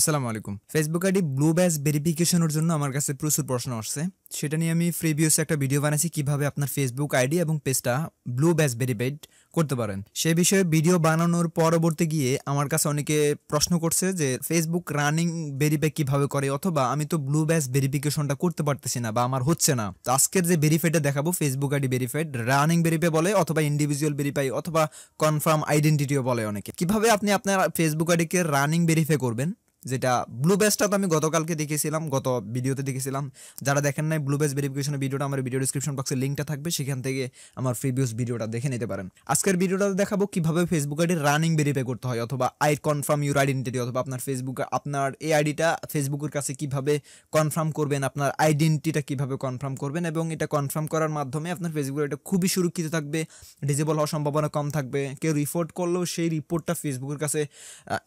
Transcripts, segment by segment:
আসসালামু আলাইকুম Facebook ID blue ব্যাস ভেরিফিকেশনের জন্য আমার কাছে প্রচুর প্রশ্ন আসছে সেটা নিয়ে আমি প্রিভিয়াস একটা ভিডিও বানাইছি কিভাবে আপনার ফেসবুক আইডি এবং পেজটা ব্লু ব্যাস ভেরিফাইড করতে পারেন সে বিষয়ে ভিডিও বানানোর পরবর্তী গিয়ে আমার কাছে অনেকে প্রশ্ন করছে যে ফেসবুক রানিং ভেরিফাই কিভাবে করে অথবা আমি তো ব্লু ব্যাস ভেরিফিকেশনটা করতে পারতেছি না বা আমার হচ্ছে না তো আজকের যে ভেরিফাইটা দেখাবো Facebook ID verified running verify বলে অথবা ইন্ডিভিজুয়াল ভেরিফাই অথবা কনফার্ম আইডেন্টিটিও বলে অনেকে কিভাবে আপনি আপনার ফেসবুক আইডিকে রানিং ভেরিফাই করবেন যেটা ব্লু বেসটা তো আমি গতকালকে দেখেছিলাম গত ভিডিওতে দেখেছিলাম যারা দেখেন নাই ব্লু বেস ভেরিফিকেশনের ভিডিওটা আমার ভিডিও ডিসক্রিপশন বক্সে লিঙ্কটা থাকবে সেখান থেকে আমার প্রিভিউস ভিডিওটা দেখে নিতে পারেন আজকের ভিডিওটা দেখাবো কিভাবে ফেসবুক আইডি রানিং ভেরিফাই করতে হয় অথবা আই কনফার্ম ইউর আইডেন্টি অথবা আপনার ফেসবুক আপনার এই আইডিটা ফেসবুকের কাছে কিভাবে কনফার্ম করবেন আপনার আইডেন্টিটা কিভাবে কনফার্ম করবেন এবং এটা কনফার্ম করার মাধ্যমে আপনার ফেসবুক এটা খুবই সুরক্ষিত থাকবে ডিজেবল হওয়ার সম্ভাবনা কম থাকবে কেউ রিপোর্ট করলেও সেই রিপোর্টটা ফেসবুকের কাছে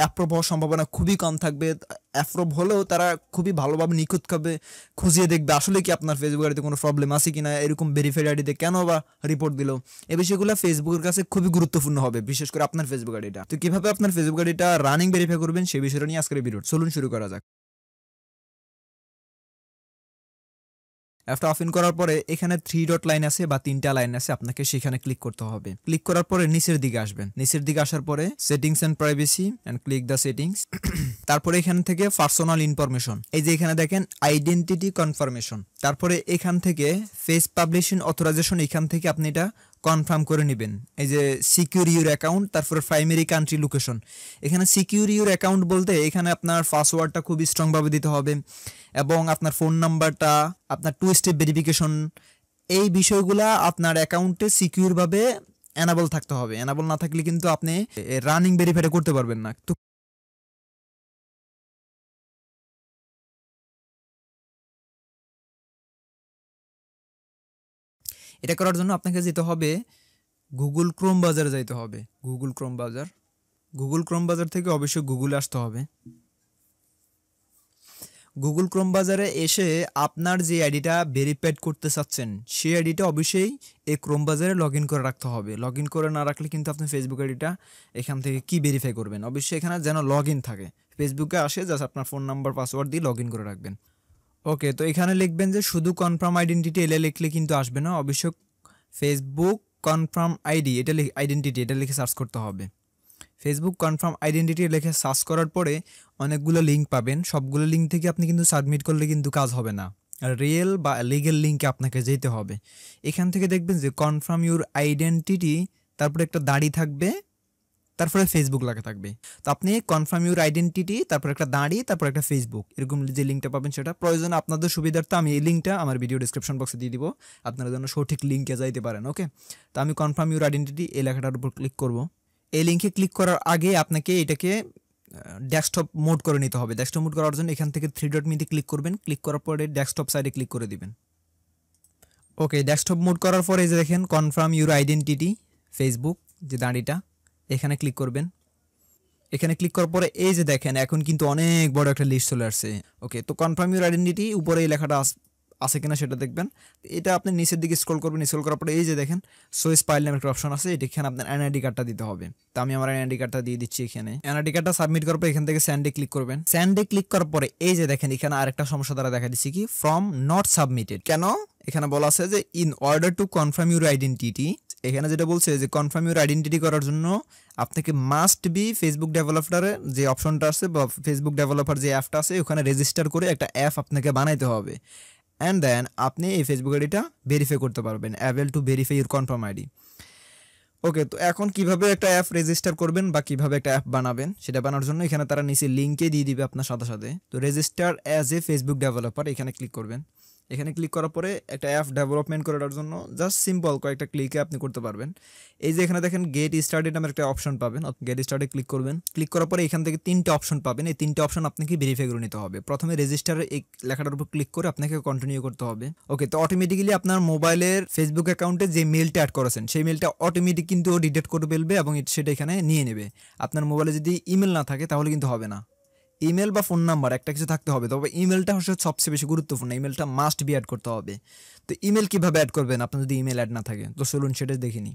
অ্যাপ্রুভ হওয়ার সম্ভাবনা খুবই কম থাকবে দেখবে অ্যাপ্রুভ হলেও তারা খুবই ভালোভাবে নিখুঁতভাবে খুঁজিয়ে দেখবে আসলে কি আপনার ফেসবুক আইডিতে কোনো প্রবলেম আছে কি না এরকম ভেরিফাইড আইডিতে কেন বা রিপোর্ট দিল এ বিষয়গুলো ফেসবুকের কাছে খুবই গুরুত্বপূর্ণ হবে বিশেষ করে আপনার ফেসবুক আইডিটা তো কীভাবে আপনার ফেসবুক আইডিটা রানিং ভেরিফাই করবেন সেই বিষয়টা নিয়ে আজকের বিরোধ চলুন শুরু করা যাক অ্যাপটা অফ ইন করার পরে এখানে থ্রি ডট লাইন আছে বা তিনটা লাইন আছে আপনাকে সেখানে ক্লিক করতে হবে ক্লিক করার পরে নিচের দিকে আসবেন নিচের দিকে আসার পরে settings and privacy and click the settings তারপরে এখান থেকে পার্সোনাল ইনফরমেশন এই যে এখানে দেখেন আইডেন্টিটি কনফার্মেশন তারপরে এখান থেকে ফেস পাবলিশিং অথরাইজেশন এখান থেকে আপনি এটা কনফার্ম করে নেবেন এই যে সিকিউর ইউর অ্যাকাউন্ট তারপর প্রাইমারি কান্ট্রি লোকেশন এখানে সিকিউর ইউর অ্যাকাউন্ট বলতে এখানে আপনার পাসওয়ার্ডটা খুবই স্ট্রংভাবে দিতে হবে এবং আপনার ফোন নাম্বারটা আপনার টু স্টেপ ভেরিফিকেশন এই বিষয়গুলা আপনার অ্যাকাউন্টে সিকিউরভাবে অ্যানাবল থাকতে হবে অ্যানাবল না থাকলে কিন্তু আপনি রানিং ভেরিফাইটা করতে পারবেন না তো এটা করার জন্য আপনাকে যেতে হবে গুগল ক্রোম বাজারে যাইতে হবে গুগল ক্রোম বাজার গুগল ক্রোম বাজার থেকে অবশ্যই গুগলে আসতে হবে গুগল ক্রোম বাজারে এসে আপনার যে আইডিটা ভেরিফাইড করতে চাচ্ছেন সেই আইডিটা অবশ্যই এই ক্রোম বাজারে লগ করে রাখতে হবে লগ করে না রাখলে কিন্তু আপনি ফেসবুক আইডিটা এখান থেকে কি ভেরিফাই করবেন অবশ্যই এখানে যেন লগ থাকে ফেসবুকে আসে জাস্ট আপনার ফোন নাম্বার পাসওয়ার্ড দিয়ে লগ করে রাখবেন ওকে তো এখানে লিখবেন যে শুধু কনফার্ম আইডেন্টিটি এলে লিখলে কিন্তু আসবে না অবশ্য ফেসবুক কনফার্ম আইডি এটা আইডেন্টিটি এটা লিখে সার্চ করতে হবে ফেসবুক কনফার্ম আইডেন্টিটি লিখে সার্চ করার পরে অনেকগুলো লিঙ্ক পাবেন সবগুলো লিঙ্ক থেকে আপনি কিন্তু সাবমিট করলে কিন্তু কাজ হবে না রিয়েল বা লিগেল লিঙ্কে আপনাকে যেতে হবে এখান থেকে দেখবেন যে কনফার্ম ইউর আইডেন্টিটি তারপরে একটা দাড়ি থাকবে তারপরে ফেসবুক লেখা থাকবে তো আপনি কনফার্ম ইউর আইডেন্টিটি তারপর একটা দাঁড়ি তারপর একটা ফেসবুক এরকম যে লিঙ্কটা পাবেন সেটা প্রয়োজন আপনাদের সুবিধার্থে আমি এই লিঙ্কটা আমার ভিডিও ডিসক্রিপশন বক্সে দিয়ে দিব আপনারা যেন সঠিক লিঙ্কে যাইতে পারেন ওকে তো আমি কনফার্ম ইউর আইডেন্টিটি এই লেখাটার উপর ক্লিক করব এই লিঙ্কে ক্লিক করার আগে আপনাকে এটাকে ডেস্কটপ মোড করে নিতে হবে ডেস্কটপ মোড করার জন্য এখান থেকে থ্রি ডট মিতে ক্লিক করবেন ক্লিক করার পরে ডেস্কটপ সাইডে ক্লিক করে দিবেন ওকে ডেস্কটপ মোড করার পরে যে দেখেন কনফার্ম ইউর আইডেন্টিটি ফেসবুক যে দাঁড়িটা এখানে ক্লিক করবেন এখানে ক্লিক করার পরে এই যে দেখেন এখন কিন্তু অনেক বড় একটা লিস্ট চলে আসছে ওকে তো কনফার্ম ইউর আইডেন্টিটি উপরে এই লেখাটা আছে কিনা সেটা দেখবেন এটা আপনি নিচের দিকে স্ক্রল করবেন স্ক্রল করার পরে এই যে দেখেন সোয়েস স্পাইল নামের একটা অপশন আছে এখানে আপনার এনআইডি কার্ডটা দিতে হবে তো আমি আমার এনআইডি কার্ডটা দিয়ে দিচ্ছি এখানে এনআইডি কার্ডটা সাবমিট করার পর এখান থেকে স্যান্ডে ক্লিক করবেন স্যান্ডে ক্লিক করার পরে এই যে দেখেন এখানে আরেকটা সমস্যা দ্বারা দেখা দিচ্ছে কি ফ্রম নট সাবমিটেড কেন এখানে বলা আছে যে in order to confirm your identity এখানে যেটা বলছে যে কনফার্ম ইউর আইডেন্টিটি করার জন্য আপনাকে মাস্ট বি ফেসবুক ডেভেলপারে যে অপশনটা আছে বা ফেসবুক ডেভেলপার যে অ্যাপটা আছে ওখানে রেজিস্টার করে একটা অ্যাপ আপনাকে বানাইতে হবে অ্যান্ড দেন আপনি এই ফেসবুক আইডিটা ভেরিফাই করতে পারবেন able to verify your confirm ID okay তো এখন কিভাবে একটা অ্যাপ রেজিস্টার করবেন বা কিভাবে একটা অ্যাপ বানাবেন সেটা বানানোর জন্য এখানে তারা নিচে লিঙ্কে দিয়ে দিবে আপনার সাথে সাথে তো register as a Facebook developer এখানে ক্লিক করবেন এখানে ক্লিক করার পরে একটা অ্যাপ ডেভেলপমেন্ট দেওয়ার জন্য জাস্ট সিম্পল কয়েকটা ক্লিকে আপনি করতে পারবেন এই যে এখানে দেখেন গেট স্টার্টেড নামের একটা অপশন পাবেন গেট স্টার্টে ক্লিক করবেন ক্লিক করার পরে এখান থেকে তিনটে অপশন পাবেন এই তিনটে অপশন আপনাকে ভেরিফাই করে নিতে হবে প্রথমে রেজিস্টারের এই লেখাটার উপর ক্লিক করে আপনাকে কন্টিনিউ করতে হবে ওকে তো অটোমেটিক্যালি আপনার মোবাইলের ফেসবুক অ্যাকাউন্টে যে মেলটা অ্যাড করেছেন সেই মেলটা অটোমেটিক কিন্তু ডিটেক্ট করে ফেলবে এবং সেটা এখানে নিয়ে নেবে আপনার মোবাইলে যদি ইমেল না থাকে তাহলে কিন্তু হবে না ইমেল বা ফোন নাম্বার একটা কিছু থাকতে হবে তবে ইমেলটা হচ্ছে সবচেয়ে বেশি গুরুত্বপূর্ণ ইমেলটা মাস্ট বি অ্যাড করতে হবে তো ইমেল কীভাবে অ্যাড করবেন আপনার যদি ইমেল অ্যাড না থাকে তো চলুন সেটা দেখিনি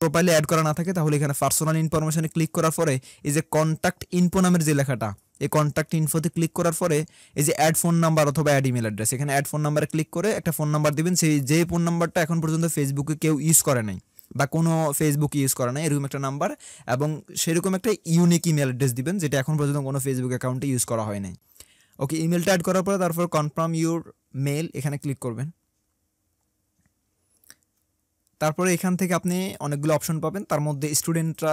প্রোফাইলে অ্যাড করা না থাকে তাহলে এখানে পার্সোনাল ইনফরমেশনে ক্লিক করার পরে এই যে কন্ট্যাক্ট ইনফো নামের যে লেখাটা এই কন্ট্যাক্ট ইনফোতে ক্লিক করার পরে এই যে অ্যাড ফোন নাম্বার অথবা অ্যাড ইমেল অ্যাড্রেস এখানে অ্যাড ফোন নাম্বারে ক্লিক করে একটা ফোন নাম্বার দিবেন সেই যে ফোন নাম্বারটা এখন পর্যন্ত ফেসবুকে কেউ ইউজ করে নাই বা কোনো ফেসবুক ইউজ করে না এরকম একটা নাম্বার এবং সেরকম একটা ইউনিক ইমেল অ্যাড্রেস দিবেন যেটা এখন পর্যন্ত কোনো ফেসবুক অ্যাকাউন্টে ইউজ করা হয় নাই ওকে ইমেলটা অ্যাড করার পরে তারপর কনফার্ম ইউর মেল এখানে ক্লিক করবেন তারপরে এখান থেকে আপনি অনেকগুলো অপশন পাবেন তার মধ্যে স্টুডেন্টরা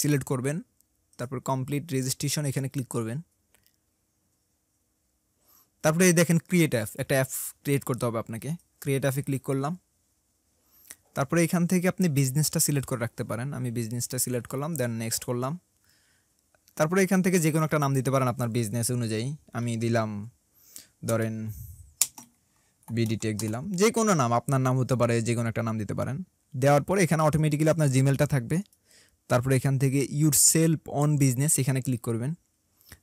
সিলেক্ট করবেন তারপর কমপ্লিট রেজিস্ট্রেশন এখানে ক্লিক করবেন তারপরে দেখেন ক্রিয়েট অ্যাপ একটা অ্যাপ ক্রিয়েট করতে হবে আপনাকে ক্রিয়েট অ্যাপে ক্লিক করলাম তারপরে এখান থেকে আপনি বিজনেসটা সিলেক্ট করে রাখতে পারেন আমি বিজনেসটা সিলেক্ট করলাম দেন নেক্সট করলাম তারপরে এখান থেকে যে কোনো একটা নাম দিতে পারেন আপনার বিজনেস অনুযায়ী আমি দিলাম ধরেন বিডি টেক দিলাম যে কোনো নাম আপনার নাম হতে পারে যে কোনো একটা নাম দিতে পারেন দেওয়ার পরে এখানে অটোমেটিক্যালি আপনার জিমেলটা থাকবে তারপরে এখান থেকে ইউর সেলফ অন বিজনেস এখানে ক্লিক করবেন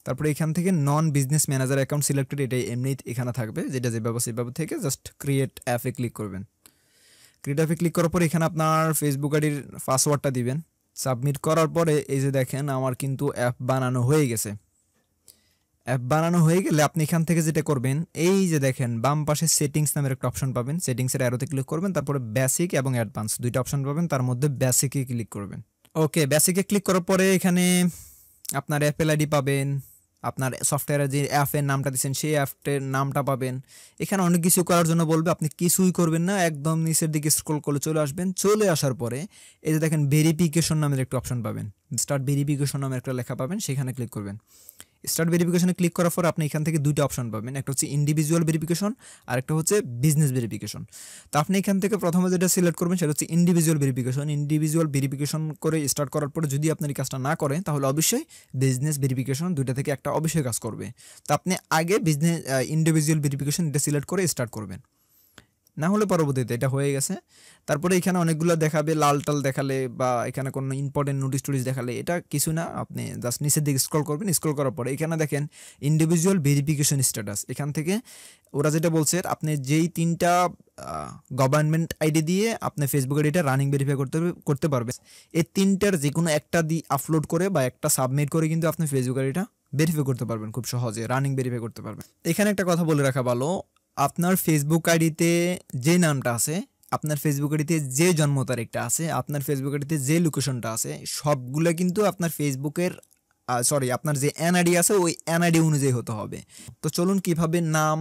তারপরে এখান থেকে non business manager account selected এটাই এমনি এখানে থাকবে যেটা যে সেভাবে থেকে জাস্ট ক্রিয়েট অ্যাপে ক্লিক করবেন ক্রিডাফে ক্লিক করার পর এখানে আপনার ফেসবুক আইডির পাসওয়ার্ডটা দিবেন সাবমিট করার পরে এই যে দেখেন আমার কিন্তু অ্যাপ বানানো হয়ে গেছে অ্যাপ বানানো হয়ে গেলে আপনি এখান থেকে যেটা করবেন এই যে দেখেন বাম পাশে সেটিংস নামের একটা অপশন পাবেন সেটিংসের অ্যারোতে ক্লিক করবেন তারপরে বেসিক এবং অ্যাডভান্স দুইটা অপশন পাবেন তার মধ্যে বেসিকে ক্লিক করবেন ওকে বেসিকে ক্লিক করার পরে এখানে আপনার অ্যাপেল আইডি পাবেন আপনার সফটওয়্যারে যে অ্যাপের নামটা দিচ্ছেন সেই অ্যাপটের নামটা পাবেন এখানে অনেক কিছু করার জন্য বলবে আপনি কিছুই করবেন না একদম নিচের দিকে স্ক্রোল করলে চলে আসবেন চলে আসার পরে এই যে দেখেন ভেরিফিকেশন নামের একটা অপশন পাবেন স্টার্ট ভেরিফিকেশন নামের একটা লেখা পাবেন সেখানে ক্লিক করবেন স্টার্ট ভেরিফিকেশনে ক্লিক করার পর আপনি এখান থেকে দুইটা অপশন পাবেন একটা হচ্ছে ইন্ডিভিজুয়াল ভেরিফিকেশন আর একটা হচ্ছে বিজনেস ভেরিফিকেশন তো আপনি এখান থেকে প্রথমে যেটা সিলেক্ট করবেন সেটা হচ্ছে ইন্ডিভিজুয়াল ভেরিফিকেশন ইন্ডিভিজুয়াল ভেরিফিকেশন করে স্টার্ট করার পরে যদি আপনার এই কাজটা না করেন তাহলে অবশ্যই বিজনেস ভেরিফিকেশন দুইটা থেকে একটা অবশ্যই কাজ করবে তো আপনি আগে বিজনেস ইন্ডিভিজুয়াল ভেরিফিকেশন এটা সিলেক্ট করে স্টার্ট করবেন না হলে পরবর্তীতে এটা হয়ে গেছে তারপরে এখানে অনেকগুলো দেখাবে লাল টাল দেখালে বা এখানে কোনো ইম্পর্টেন্ট নোটিশ টুটিস দেখালে এটা কিছু না আপনি জাস্ট নিচের দিকে স্ক্রল করবেন স্ক্রল করার পরে এখানে দেখেন ইন্ডিভিজুয়াল ভেরিফিকেশন স্ট্যাটাস এখান থেকে ওরা যেটা বলছে আপনি যেই তিনটা গভর্নমেন্ট আইডি দিয়ে আপনি ফেসবুক আইডিটা রানিং ভেরিফাই করতে করতে পারবেন এই তিনটার যে কোনো একটা দিয়ে আপলোড করে বা একটা সাবমিট করে কিন্তু আপনি ফেসবুক আইডিটা ভেরিফাই করতে পারবেন খুব সহজে রানিং ভেরিফাই করতে পারবেন এখানে একটা কথা বলে রাখা ভালো আপনার ফেসবুক আইডিতে যে নামটা আছে আপনার ফেসবুক আইডিতে যে জন্ম তারিখটা আছে আপনার ফেসবুক আইডিতে যে লোকেশনটা আছে সবগুলো কিন্তু আপনার ফেসবুকের সরি আপনার যে এনআইডি আছে ওই এনআইডি অনুযায়ী হতে হবে তো চলুন কিভাবে নাম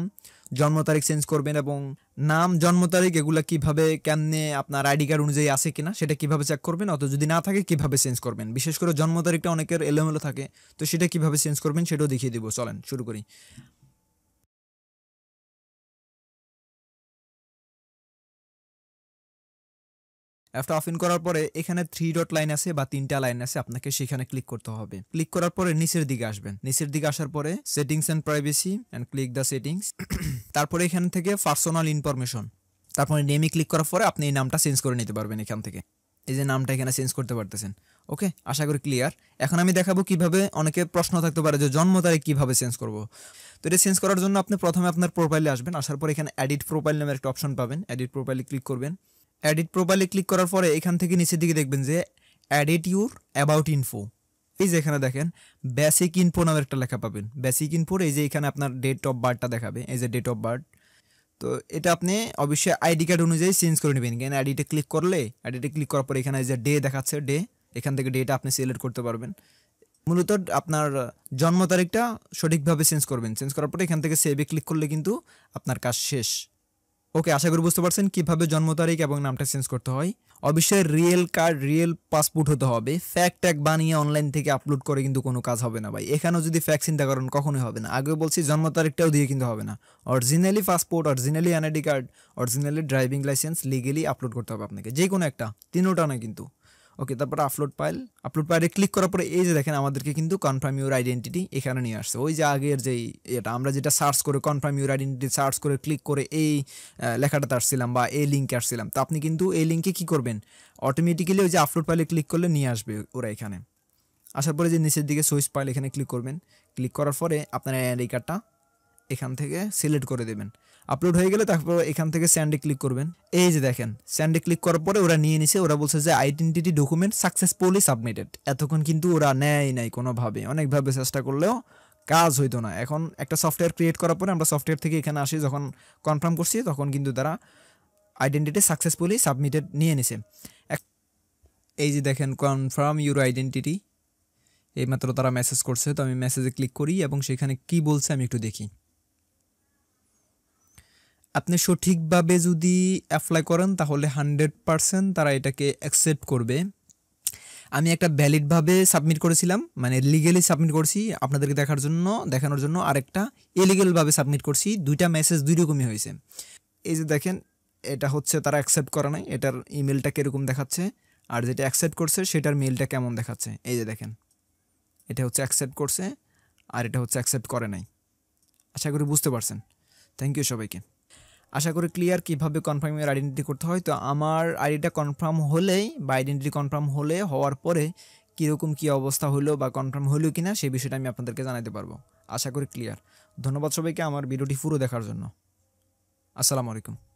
জন্ম তারিখ চেঞ্জ করবেন এবং নাম জন্ম তারিখ এগুলো কিভাবে কেমনে আপনার আইডি কার্ড অনুযায়ী আছে কিনা সেটা কিভাবে চেক করবেন অত যদি না থাকে কিভাবে চেঞ্জ করবেন বিশেষ করে জন্ম তারিখটা অনেকের এলোমেলো থাকে তো সেটা কিভাবে চেঞ্জ করবেন সেটাও দেখিয়ে দিব চলেন শুরু করি অ্যাপটা অফ ইন করার পরে এখানে থ্রি ডট লাইন আছে বা তিনটা লাইন আছে আপনাকে সেখানে ক্লিক করতে হবে ক্লিক করার পরে নিচের দিকে আসবেন নিচের দিকে আসার পরে settings and privacy and click the settings তারপরে এখান থেকে পার্সোনাল ইনফরমেশন তারপরে নেমে ক্লিক করার পরে আপনি এই নামটা চেঞ্জ করে নিতে পারবেন এখান থেকে এই যে নামটা এখানে চেঞ্জ করতে পারতেছেন ওকে আশা করি ক্লিয়ার এখন আমি দেখাবো কিভাবে অনেকে প্রশ্ন থাকতে পারে যে জন্ম তারিখ কীভাবে চেঞ্জ করব তো এটা চেঞ্জ করার জন্য আপনি প্রথমে আপনার প্রোফাইলে আসবেন আসার পর এখানে অ্যাডিট প্রোফাইল নামের একটা অপশন পাবেন অ্যাডিট প্রোফাইলে ক্লিক করবেন অ্যাডিট প্রোফাইলে ক্লিক করার পরে এখান থেকে নিচের দিকে দেখবেন যে অ্যাডিট ইউর অ্যাবাউট ইনফো এই যে এখানে দেখেন বেসিক ইনফো নামে একটা লেখা পাবেন বেসিক ইনফোর এই যে এখানে আপনার ডেট অফ বার্থটা দেখাবে এই যে ডেট অফ বার্থ তো এটা আপনি অবশ্যই আইডি কার্ড অনুযায়ী চেঞ্জ করে নেবেন কেন অ্যাডিটে ক্লিক করলে অ্যাডিটে ক্লিক করার পরে এখানে যে ডে দেখাচ্ছে ডে এখান থেকে ডেটা আপনি সিলেক্ট করতে পারবেন মূলত আপনার জন্ম তারিখটা সঠিকভাবে চেঞ্জ করবেন চেঞ্জ করার পরে এখান থেকে সেভে ক্লিক করলে কিন্তু আপনার কাজ শেষ ওকে আশা করি বুঝতে পারছেন কীভাবে জন্ম তারিখ এবং নামটা চেঞ্জ করতে হয় অবশ্যই রিয়েল কার্ড রিয়েল পাসপোর্ট হতে হবে ফ্যাক ট্যাক বানিয়ে অনলাইন থেকে আপলোড করে কিন্তু কোনো কাজ হবে না ভাই এখানেও যদি ফ্যাক চিন্তা করেন কখনোই হবে না আগে বলছি জন্ম তারিখটাও দিয়ে কিন্তু হবে না originally passport originally NID card originally driving licence legally upload করতে হবে আপনাকে যে কোনো একটা তিনোটা না কিন্তু ওকে তারপর আপলোড পাইল আপলোড পাইলে ক্লিক করার পরে এই যে দেখেন আমাদেরকে কিন্তু কনফার্ম ইউর আইডেন্টিটি এখানে নিয়ে আসছে ওই যে আগের যেই এটা আমরা যেটা সার্চ করে কনফার্ম ইউর আইডেন্টিটি সার্চ করে ক্লিক করে এই লেখাটাতে আসছিলাম বা এই লিঙ্কে আসছিলাম তো আপনি কিন্তু এই লিঙ্কে কী করবেন অটোমেটিক্যালি ওই যে আপলোড পাইলে ক্লিক করলে নিয়ে আসবে ওরা এখানে আসার পরে যে নিচের দিকে সুইচ পাইল এখানে ক্লিক করবেন ক্লিক করার পরে আপনার আইডি কার্ডটা এখান থেকে সিলেক্ট করে দেবেন আপলোড হয়ে গেলে তারপর এখান থেকে স্যান্ডে ক্লিক করবেন এই যে দেখেন স্যান্ডে ক্লিক করার পরে ওরা নিয়ে নিছে ওরা বলছে যে আইডেন্টিটি ডকুমেন্ট সাকসেসফুলি সাবমিটেড এতক্ষণ কিন্তু ওরা নেয় নাই কোনোভাবে অনেকভাবে চেষ্টা করলেও কাজ হইতো না এখন একটা সফটওয়্যার ক্রিয়েট করার পরে আমরা সফটওয়্যার থেকে এখানে আসি যখন কনফার্ম করছি তখন কিন্তু তারা আইডেন্টিটি সাকসেসফুলি সাবমিটেড নিয়ে নিছে এই যে দেখেন কনফার্ম ইউর আইডেন্টিটি এইমাত্র তারা মেসেজ করছে তো আমি মেসেজে ক্লিক করি এবং সেখানে কি বলছে আমি একটু দেখি আপনি সঠিকভাবে যদি অ্যাপ্লাই করেন তাহলে হান্ড্রেড পারসেন্ট তারা এটাকে অ্যাকসেপ্ট করবে আমি একটা ভ্যালিডভাবে সাবমিট করেছিলাম মানে লিগেলি সাবমিট করছি আপনাদেরকে দেখার জন্য দেখানোর জন্য আরেকটা ইলিগেলভাবে সাবমিট করছি দুইটা মেসেজ দুই রকমই হয়েছে এই যে দেখেন এটা হচ্ছে তারা অ্যাকসেপ্ট করে নাই এটার ইমেলটা কীরকম দেখাচ্ছে আর যেটা অ্যাকসেপ্ট করছে সেটার মেলটা কেমন দেখাচ্ছে এই যে দেখেন এটা হচ্ছে অ্যাকসেপ্ট করছে আর এটা হচ্ছে অ্যাকসেপ্ট করে নাই আশা করি বুঝতে পারছেন থ্যাংক ইউ সবাইকে আশা করি ক্লিয়ার কীভাবে কনফার্ম ইউর আইডেন্টিটি করতে হয় তো আমার আইডিটা কনফার্ম হলেই বা আইডেন্টিটি কনফার্ম হলে হওয়ার পরে কীরকম কী অবস্থা হলো বা কনফার্ম হলো কি না সেই বিষয়টা আমি আপনাদেরকে জানাতে পারবো আশা করি ক্লিয়ার ধন্যবাদ সবাইকে আমার ভিডিওটি পুরো দেখার জন্য আসসালামু আলাইকুম